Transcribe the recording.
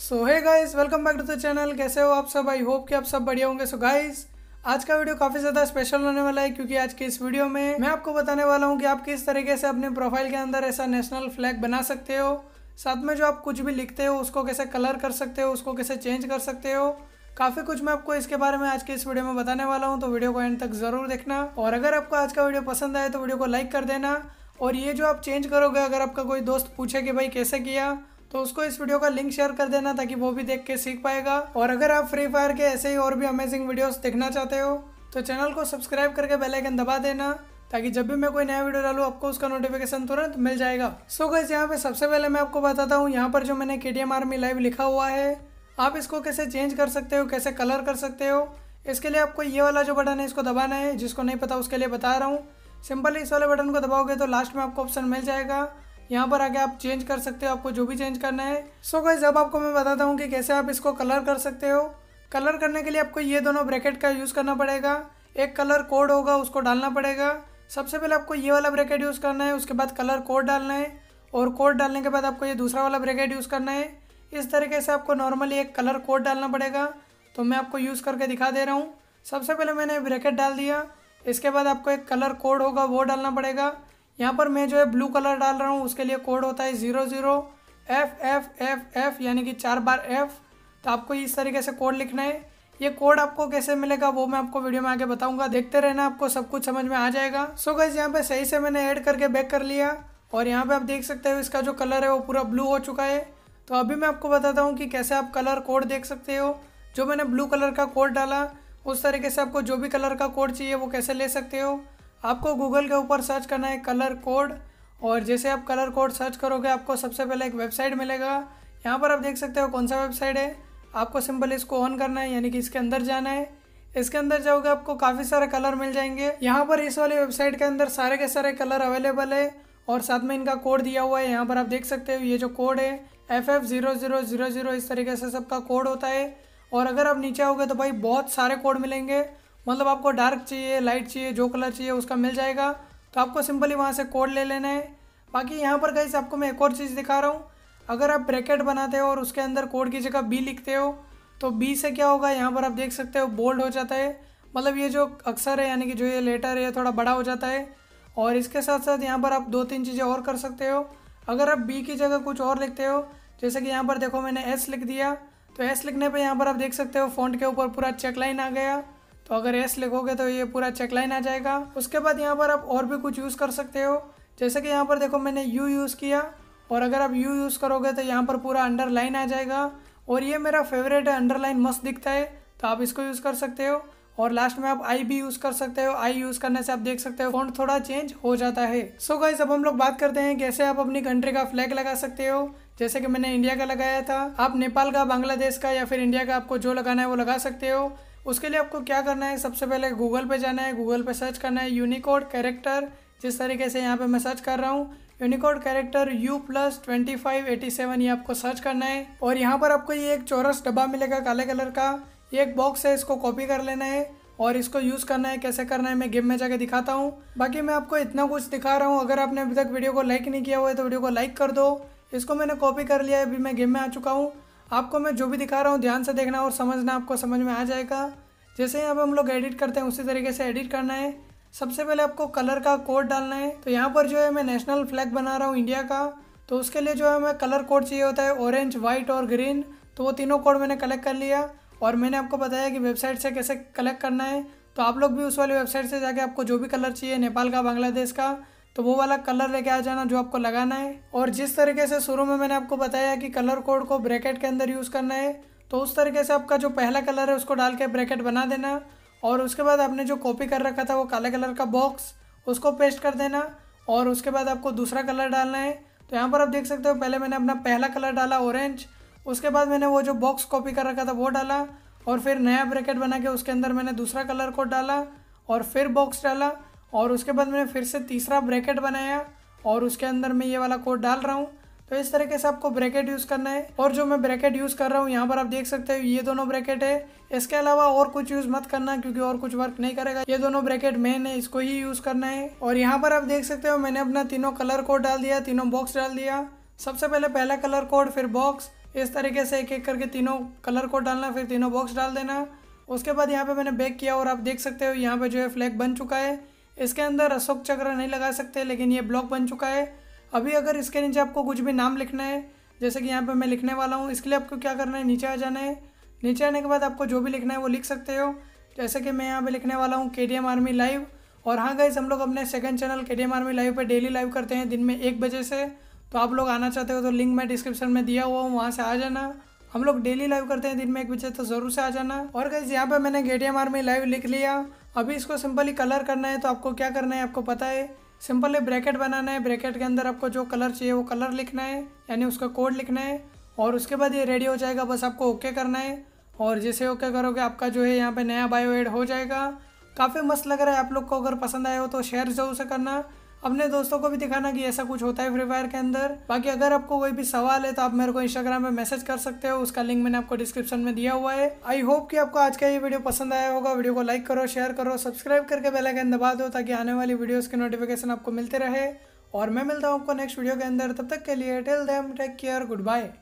so hi guys welcome back to the channel कैसे हो आप सब आई होप कि आप सब बढ़िया होंगे सो so, गाइज आज का वीडियो काफ़ी ज़्यादा स्पेशल होने वाला है क्योंकि आज के इस वीडियो में मैं आपको बताने वाला हूँ कि आप किस तरीके से अपने प्रोफाइल के अंदर ऐसा नेशनल फ्लैग बना सकते हो साथ में जो आप कुछ भी लिखते हो उसको कैसे कलर कर सकते हो उसको कैसे चेंज कर सकते हो काफ़ी कुछ मैं आपको इसके बारे में आज के इस वीडियो में बताने वाला हूँ तो वीडियो को एंड तक ज़रूर देखना और अगर आपको आज का वीडियो पसंद आए तो वीडियो को लाइक कर देना और ये जो आप चेंज करोगे अगर आपका कोई दोस्त पूछे कि भाई कैसे किया तो उसको इस वीडियो का लिंक शेयर कर देना ताकि वो भी देख के सीख पाएगा और अगर आप फ्री फायर के ऐसे ही और भी अमेजिंग वीडियोस देखना चाहते हो तो चैनल को सब्सक्राइब करके बेल आइकन दबा देना ताकि जब भी मैं कोई नया वीडियो डालूँ आपको उसका नोटिफिकेशन तुरंत मिल जाएगा सो गैस यहाँ पे सबसे पहले मैं आपको बताता हूँ यहाँ पर जो मैंने के डी एम आर्मी लाइव लिखा हुआ है आप इसको कैसे चेंज कर सकते हो कैसे कलर कर सकते हो इसके लिए आपको ये वाला जो बटन है इसको दबाना है जिसको नहीं पता उसके लिए बता रहा हूँ सिंपल इस वाले बटन को दबाओगे तो लास्ट में आपको ऑप्शन मिल जाएगा यहाँ पर आके आप चेंज कर सकते हो आपको जो भी चेंज करना है सो so गाइज अब आपको मैं बताता हूँ कि कैसे आप इसको कलर कर सकते हो कलर करने के लिए आपको ये दोनों ब्रैकेट का यूज़ करना पड़ेगा एक कलर कोड होगा उसको डालना पड़ेगा सबसे पहले आपको ये वाला ब्रैकेट यूज़ करना है उसके बाद कलर कोड डालना है और कोड डालने के बाद आपको ये दूसरा वाला ब्रैकेट यूज़ करना है इस तरीके से आपको नॉर्मली एक कलर कोड डालना पड़ेगा तो मैं आपको यूज़ करके दिखा दे रहा हूँ सबसे पहले मैंने ब्रैकेट डाल दिया इसके बाद आपको एक कलर कोड होगा वो डालना पड़ेगा यहाँ पर मैं जो है ब्लू कलर डाल रहा हूँ उसके लिए कोड होता है zero zero F F F F यानी कि चार बार एफ तो आपको इस तरीके से कोड लिखना है ये कोड आपको कैसे मिलेगा वो मैं आपको वीडियो में आगे बताऊंगा देखते रहना आपको सब कुछ समझ में आ जाएगा सो so गैस यहाँ पे सही से मैंने ऐड करके बैक कर लिया और यहाँ पे आप देख सकते हो इसका जो कलर है वो पूरा ब्लू हो चुका है तो अभी मैं आपको बताता हूँ कि कैसे आप कलर कोड देख सकते हो जो मैंने ब्लू कलर का कोड डाला उस तरीके से आपको जो भी कलर का कोड चाहिए वो कैसे ले सकते हो आपको गूगल के ऊपर सर्च करना है कलर कोड और जैसे आप कलर कोड सर्च करोगे आपको सबसे पहले एक वेबसाइट मिलेगा यहाँ पर आप देख सकते हो कौन सा वेबसाइट है आपको सिंपल इसको ऑन करना है यानी कि इसके अंदर जाना है इसके अंदर जाओगे आपको काफ़ी सारे कलर मिल जाएंगे यहाँ पर इस वाली वेबसाइट के अंदर सारे के सारे कलर अवेलेबल है और साथ में इनका कोड दिया हुआ है यहाँ पर आप देख सकते हो ये जो कोड है F F zero zero zero zero इस तरीके से सबका कोड होता है और अगर आप नीचे आओगे तो भाई बहुत सारे कोड मिलेंगे मतलब आपको डार्क चाहिए लाइट चाहिए जो कलर चाहिए उसका मिल जाएगा तो आपको सिंपली वहाँ से कोड ले लेना है बाकी यहाँ पर गाइस आपको मैं एक और चीज़ दिखा रहा हूँ अगर आप ब्रैकेट बनाते हो और उसके अंदर कोड की जगह बी लिखते हो तो बी से क्या होगा यहाँ पर आप देख सकते हो बोल्ड हो जाता है मतलब ये जो अक्सर है यानी कि जो ये लेटर है थोड़ा बड़ा हो जाता है और इसके साथ साथ यहाँ पर आप दो तीन चीज़ें और कर सकते हो अगर आप बी की जगह कुछ और लिखते हो जैसे कि यहाँ पर देखो मैंने एस लिख दिया तो एस लिखने पर यहाँ पर आप देख सकते हो फोन के ऊपर पूरा चेक लाइन आ गया तो अगर एस लिखोगे तो ये पूरा चेक लाइन आ जाएगा उसके बाद यहाँ पर आप और भी कुछ यूज़ कर सकते हो जैसे कि यहाँ पर देखो मैंने यू यूज़ किया और अगर आप यू यूज़ करोगे तो यहाँ पर पूरा अंडरलाइन आ जाएगा और ये मेरा फेवरेट है अंडरलाइन मस्त दिखता है तो आप इसको यूज़ कर सकते हो और लास्ट में आप आई भी यूज़ कर सकते हो आई यूज़ करने से आप देख सकते हो फॉन्ट थोड़ा चेंज हो जाता है सो so गाइज अब हम लोग बात करते हैं कैसे आप अपनी कंट्री का फ्लैग लगा सकते हो जैसे कि मैंने इंडिया का लगाया था आप नेपाल का बांग्लादेश का या फिर इंडिया का आपको जो लगाना है वो लगा सकते हो उसके लिए आपको क्या करना है सबसे पहले गूगल पे जाना है गूगल पे सर्च करना है यूनिकोड कैरेक्टर जिस तरीके से यहाँ पे मैं सर्च कर रहा हूँ Unicode character U plus twenty five eighty seven ये आपको सर्च करना है और यहाँ पर आपको ये एक चौरस डब्बा मिलेगा काले कलर का ये एक बॉक्स है इसको कॉपी कर लेना है और इसको यूज़ करना है कैसे करना है मैं गेम में जाके दिखाता हूँ बाकी मैं आपको इतना कुछ दिखा रहा हूँ अगर आपने अभी तक वीडियो को लाइक नहीं किया हुआ है तो वीडियो को लाइक कर दो इसको मैंने कॉपी कर लिया है अभी मैं गेम में आ चुका हूँ आपको मैं जो भी दिखा रहा हूँ ध्यान से देखना और समझना आपको समझ में आ जाएगा जैसे यहाँ पर हम लोग एडिट करते हैं उसी तरीके से एडिट करना है सबसे पहले आपको कलर का कोड डालना है तो यहाँ पर जो है मैं नेशनल फ्लैग बना रहा हूँ इंडिया का तो उसके लिए जो है मैं कलर कोड चाहिए होता है ऑरेंज वाइट और ग्रीन तो वो तीनों कोड मैंने कलेक्ट कर लिया और मैंने आपको बताया कि वेबसाइट से कैसे कलेक्ट करना है तो आप लोग भी उस वाली वेबसाइट से जाके आपको जो भी कलर चाहिए नेपाल का बांग्लादेश का तो वो वाला कलर लेके आ जाना जो आपको लगाना है और जिस तरीके से शुरू में मैंने आपको बताया कि कलर कोड को ब्रैकेट के अंदर यूज़ करना है तो उस तरीके से आपका जो पहला कलर है उसको डाल के ब्रैकेट बना देना और उसके बाद आपने जो कॉपी कर रखा था वो काले कलर का बॉक्स उसको पेस्ट कर देना और उसके बाद आपको दूसरा कलर डालना है तो यहाँ पर आप देख सकते हो पहले मैंने अपना पहला कलर डाला ऑरेंज उसके बाद मैंने वो जो बॉक्स कॉपी कर रखा था वो डाला और फिर नया ब्रैकेट बना के उसके अंदर मैंने दूसरा कलर कोड डाला और फिर बॉक्स डाला और उसके बाद मैंने फिर से तीसरा ब्रैकेट बनाया और उसके अंदर मैं ये वाला कोड डाल रहा हूँ तो इस तरीके से आपको ब्रैकेट यूज़ करना है और जो मैं ब्रैकेट यूज़ कर रहा हूँ यहाँ पर आप देख सकते हो ये दोनों ब्रैकेट है इसके अलावा और कुछ यूज़ मत करना क्योंकि और कुछ वर्क नहीं करेगा ये दोनों ब्रैकेट मेन है इसको ही यूज़ करना है और यहाँ पर आप देख सकते हो मैंने अपना तीनों कलर कोड डाल दिया तीनों बॉक्स डाल दिया सबसे पहले पहला कलर कोड फिर बॉक्स इस तरीके से एक एक करके तीनों कलर कोड डालना फिर तीनों बॉक्स डाल देना उसके बाद यहाँ पर मैंने बैक किया और आप देख सकते हो यहाँ पर जो है फ्लैग बन चुका है इसके अंदर अशोक चक्र नहीं लगा सकते लेकिन ये ब्लॉक बन चुका है अभी अगर इसके नीचे आपको कुछ भी नाम लिखना है जैसे कि यहाँ पर मैं लिखने वाला हूँ इसके लिए आपको क्या करना है नीचे आ जाना है नीचे आने के बाद आपको जो भी लिखना है वो लिख सकते हो जैसे कि मैं यहाँ पे लिखने वाला हूँ के डी एम आर्मी लाइव और हाँ गाइज हम लोग अपने सेकंड चैनल के डी एम आर्मी लाइव पर डेली लाइव करते हैं दिन में एक बजे से तो आप लोग आना चाहते हो तो लिंक मैं डिस्क्रिप्शन में दिया हुआ हूँ वहाँ से आ जाना हम लोग डेली लाइव करते हैं दिन में एक बजे तो ज़रूर से आ जाना और गाइज यहाँ पर मैंने के डी एम आर्मी लाइव लिख लिया अभी इसको सिंपली कलर करना है तो आपको क्या करना है आपको पता है सिंपली ब्रैकेट बनाना है ब्रैकेट के अंदर आपको जो कलर चाहिए वो कलर लिखना है यानी उसका कोड लिखना है और उसके बाद ये रेडी हो जाएगा बस आपको ओके करना है और जैसे ओके करोगे आपका जो है यहाँ पे नया बायो एड हो जाएगा काफ़ी मस्त लग रहा है आप लोग को अगर पसंद आया हो तो शेयर ज़रूर से करना अपने दोस्तों को भी दिखाना कि ऐसा कुछ होता है फ्री फायर के अंदर बाकी अगर आपको कोई भी सवाल है तो आप मेरे को इंस्टाग्राम पे मैसेज कर सकते हो उसका लिंक मैंने आपको डिस्क्रिप्शन में दिया हुआ है आई होप कि आपको आज का ये वीडियो पसंद आया होगा वीडियो को लाइक करो शेयर करो सब्सक्राइब करके बेलाइकन दबा दो ताकि आने वाली वीडियोज़ के नोटिफिकेशन आपको मिलते रहे और मैं मिलता हूँ आपको नेक्स्ट वीडियो के अंदर तब तक के लिए tell them take care good bye